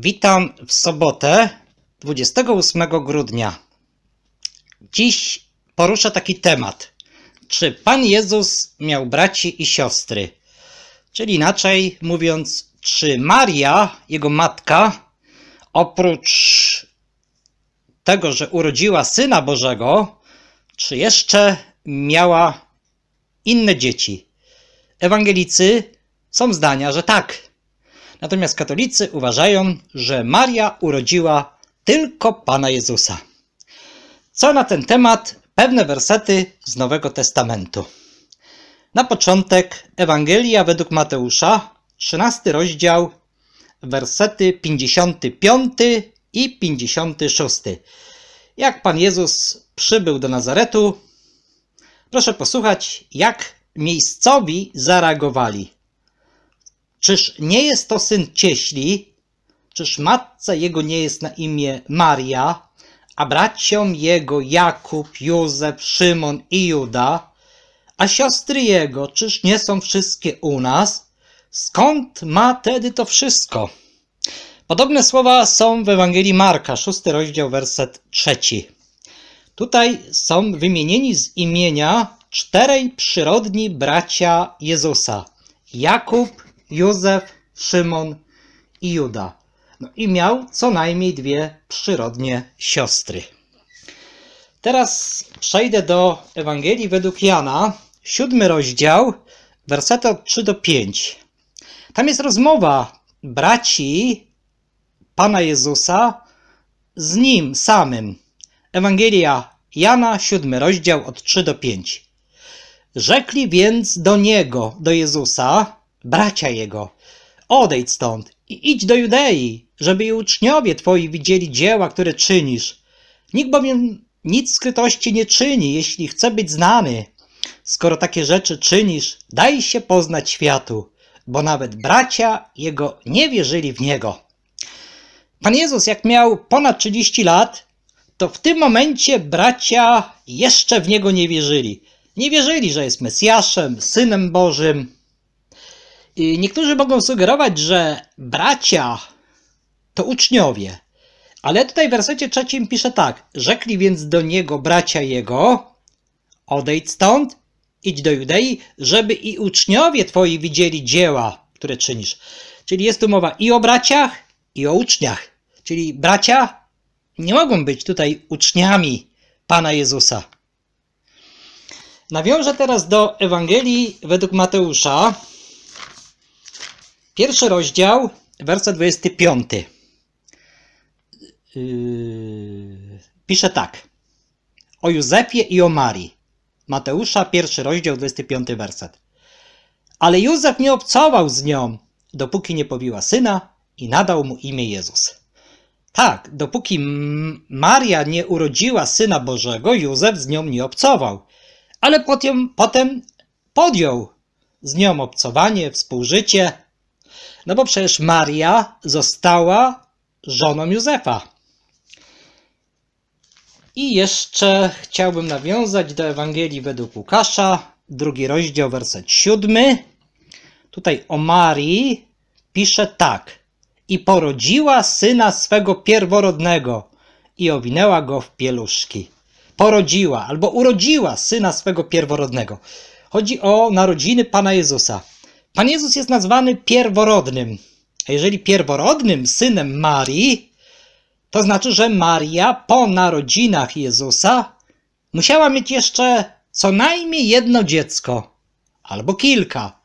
Witam w sobotę 28 grudnia. Dziś poruszę taki temat. Czy Pan Jezus miał braci i siostry? Czyli inaczej mówiąc, czy Maria, jego matka, oprócz tego, że urodziła Syna Bożego, czy jeszcze miała inne dzieci? Ewangelicy są zdania, że tak, Natomiast katolicy uważają, że Maria urodziła tylko Pana Jezusa. Co na ten temat pewne wersety z Nowego Testamentu. Na początek Ewangelia według Mateusza, 13 rozdział, wersety 55 i 56. Jak Pan Jezus przybył do Nazaretu, proszę posłuchać, jak miejscowi zareagowali. Czyż nie jest to syn cieśli? Czyż matce jego nie jest na imię Maria, a braciom jego Jakub, Józef, Szymon i Juda? A siostry jego, czyż nie są wszystkie u nas? Skąd ma tedy to wszystko? Podobne słowa są w Ewangelii Marka, szósty rozdział, werset trzeci. Tutaj są wymienieni z imienia czterej przyrodni bracia Jezusa. Jakub, Józef, Szymon i Juda. No i miał co najmniej dwie przyrodnie siostry. Teraz przejdę do Ewangelii według Jana, siódmy rozdział, wersety od 3 do 5. Tam jest rozmowa braci Pana Jezusa z Nim samym. Ewangelia Jana, siódmy rozdział, od 3 do 5. Rzekli więc do Niego, do Jezusa, bracia jego. Odejdź stąd i idź do Judei, żeby i uczniowie twoi widzieli dzieła, które czynisz. Nikt bowiem nic skrytości nie czyni, jeśli chce być znany. Skoro takie rzeczy czynisz, daj się poznać światu, bo nawet bracia jego nie wierzyli w niego. Pan Jezus, jak miał ponad 30 lat, to w tym momencie bracia jeszcze w niego nie wierzyli. Nie wierzyli, że jest Mesjaszem, Synem Bożym. Niektórzy mogą sugerować, że bracia to uczniowie. Ale tutaj w wersecie trzecim pisze tak. Rzekli więc do niego bracia jego, odejdź stąd, idź do Judei, żeby i uczniowie twoi widzieli dzieła, które czynisz. Czyli jest tu mowa i o braciach, i o uczniach. Czyli bracia nie mogą być tutaj uczniami Pana Jezusa. Nawiążę teraz do Ewangelii według Mateusza, Pierwszy rozdział, werset 25. Yy, pisze tak. O Józefie i o Marii. Mateusza, pierwszy rozdział, 25 werset. Ale Józef nie obcował z nią, dopóki nie powiła syna i nadał mu imię Jezus. Tak, dopóki Maria nie urodziła syna Bożego, Józef z nią nie obcował. Ale potem, potem podjął z nią obcowanie, współżycie, no bo przecież Maria została żoną Józefa. I jeszcze chciałbym nawiązać do Ewangelii według Łukasza, drugi rozdział, werset siódmy. Tutaj o Marii pisze tak. I porodziła syna swego pierworodnego i owinęła go w pieluszki. Porodziła albo urodziła syna swego pierworodnego. Chodzi o narodziny Pana Jezusa. Pan Jezus jest nazwany pierworodnym. A jeżeli pierworodnym synem Marii, to znaczy, że Maria po narodzinach Jezusa musiała mieć jeszcze co najmniej jedno dziecko albo kilka.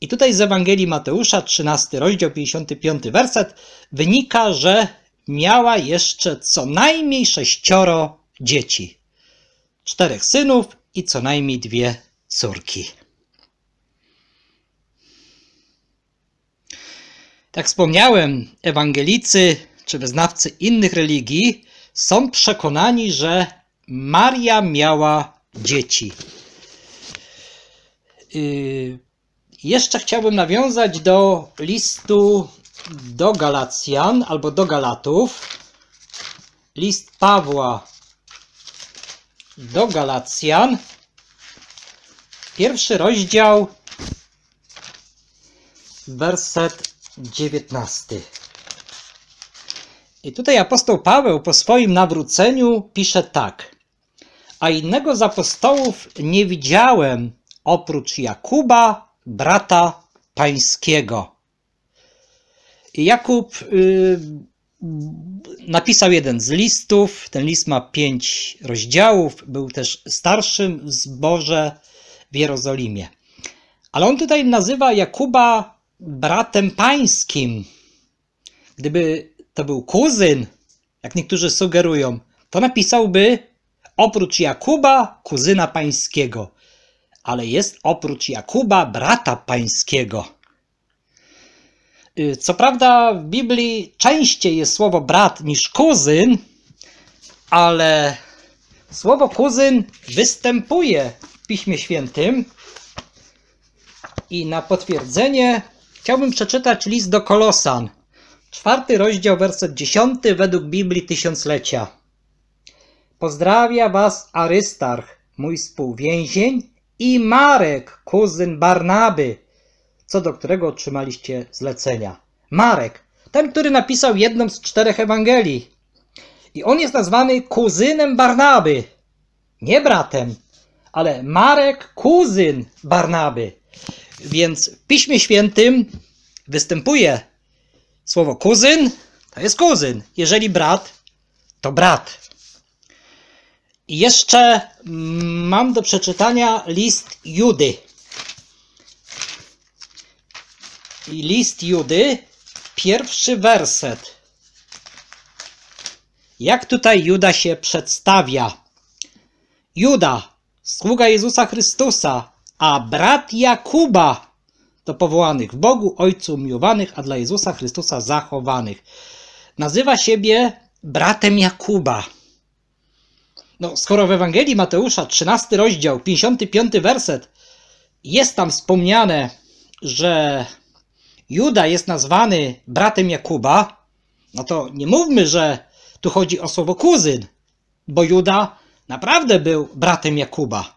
I tutaj z Ewangelii Mateusza, 13 rozdział, 55 werset, wynika, że miała jeszcze co najmniej sześcioro dzieci. Czterech synów i co najmniej dwie córki. Jak wspomniałem, ewangelicy czy wyznawcy innych religii są przekonani, że Maria miała dzieci. Yy, jeszcze chciałbym nawiązać do listu do Galacjan albo do Galatów. List Pawła do Galacjan, pierwszy rozdział, werset 19. I tutaj apostoł Paweł po swoim nawróceniu pisze tak. A innego z apostołów nie widziałem oprócz Jakuba, brata pańskiego. I Jakub y, napisał jeden z listów. Ten list ma pięć rozdziałów. Był też starszym w zborze w Jerozolimie. Ale on tutaj nazywa Jakuba bratem pańskim. Gdyby to był kuzyn, jak niektórzy sugerują, to napisałby oprócz Jakuba kuzyna pańskiego, ale jest oprócz Jakuba brata pańskiego. Y, co prawda w Biblii częściej jest słowo brat niż kuzyn, ale słowo kuzyn występuje w Piśmie Świętym i na potwierdzenie Chciałbym przeczytać list do Kolosan, czwarty rozdział, werset dziesiąty według Biblii Tysiąclecia. Pozdrawia was Arystarch, mój współwięzień, i Marek, kuzyn Barnaby, co do którego otrzymaliście zlecenia. Marek, ten, który napisał jedną z czterech Ewangelii. I on jest nazwany kuzynem Barnaby. Nie bratem, ale Marek, kuzyn Barnaby. Więc w Piśmie Świętym występuje słowo kuzyn, to jest kuzyn. Jeżeli brat, to brat. I jeszcze mm, mam do przeczytania list Judy. I list Judy, pierwszy werset. Jak tutaj Juda się przedstawia? Juda, sługa Jezusa Chrystusa, a brat Jakuba do powołanych w Bogu, Ojcu miłowanych, a dla Jezusa Chrystusa zachowanych. Nazywa siebie bratem Jakuba. No, skoro w Ewangelii Mateusza, 13 rozdział, 55 werset, jest tam wspomniane, że Juda jest nazwany bratem Jakuba, no to nie mówmy, że tu chodzi o słowo kuzyn, bo Juda naprawdę był bratem Jakuba.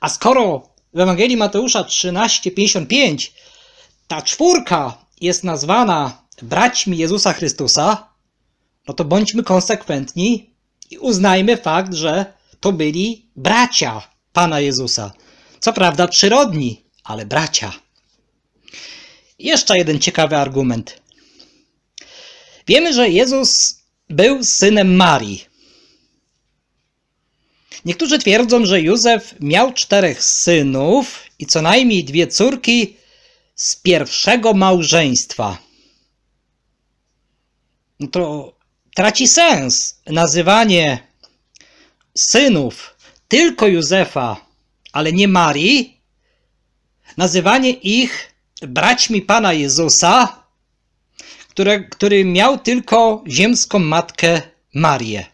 A skoro w Ewangelii Mateusza 13:55 ta czwórka jest nazwana braćmi Jezusa Chrystusa, no to bądźmy konsekwentni i uznajmy fakt, że to byli bracia Pana Jezusa. Co prawda przyrodni, ale bracia. Jeszcze jeden ciekawy argument. Wiemy, że Jezus był synem Marii. Niektórzy twierdzą, że Józef miał czterech synów i co najmniej dwie córki z pierwszego małżeństwa. No to traci sens nazywanie synów tylko Józefa, ale nie Marii, nazywanie ich braćmi Pana Jezusa, które, który miał tylko ziemską matkę Marię.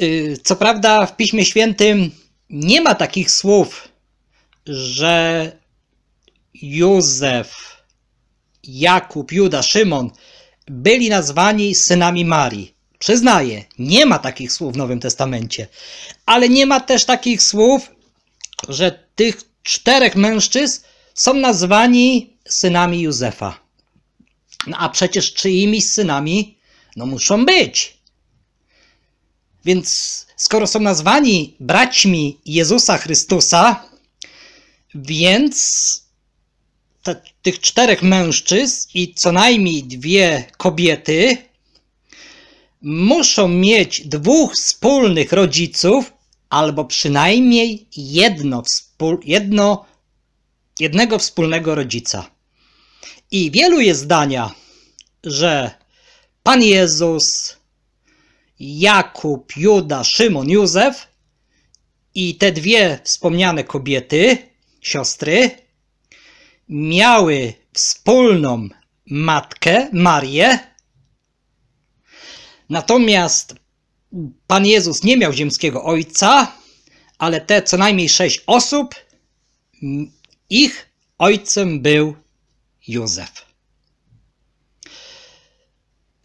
Y, co prawda w Piśmie Świętym nie ma takich słów, że Józef, Jakub, Juda, Szymon byli nazwani synami Marii. Przyznaję, nie ma takich słów w Nowym Testamencie, ale nie ma też takich słów, że tych czterech mężczyzn są nazwani synami Józefa. No a przecież czyimiś synami no muszą być. Więc skoro są nazwani braćmi Jezusa Chrystusa, więc te, tych czterech mężczyzn i co najmniej dwie kobiety muszą mieć dwóch wspólnych rodziców, albo przynajmniej jedno, jedno, jednego wspólnego rodzica. I wielu jest zdania, że Pan Jezus, Jakub, Juda, Szymon, Józef i te dwie wspomniane kobiety, siostry, miały wspólną matkę, Marię. Natomiast Pan Jezus nie miał ziemskiego ojca, ale te co najmniej sześć osób, ich ojcem był Józef.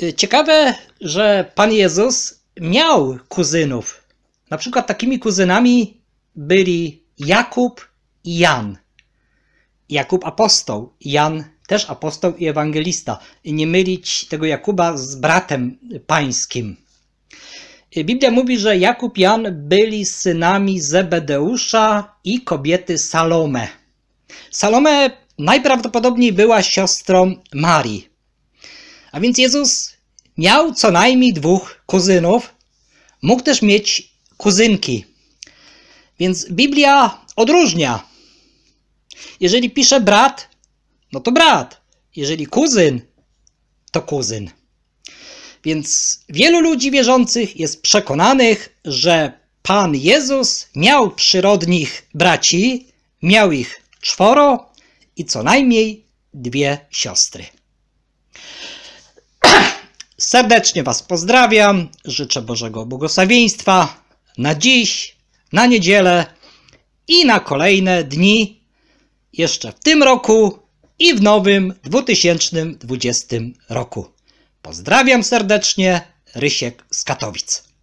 Y, ciekawe, że Pan Jezus miał kuzynów. Na przykład takimi kuzynami byli Jakub i Jan. Jakub apostoł, Jan też apostoł i ewangelista. I nie mylić tego Jakuba z bratem pańskim. Y, Biblia mówi, że Jakub i Jan byli synami Zebedeusza i kobiety Salome. Salome najprawdopodobniej była siostrą Marii. A więc Jezus miał co najmniej dwóch kuzynów, mógł też mieć kuzynki. Więc Biblia odróżnia. Jeżeli pisze brat, no to brat. Jeżeli kuzyn, to kuzyn. Więc wielu ludzi wierzących jest przekonanych, że Pan Jezus miał przyrodnich braci, miał ich czworo i co najmniej dwie siostry. Serdecznie Was pozdrawiam, życzę Bożego Błogosławieństwa na dziś, na niedzielę i na kolejne dni jeszcze w tym roku i w nowym 2020 roku. Pozdrawiam serdecznie, Rysiek z Katowic.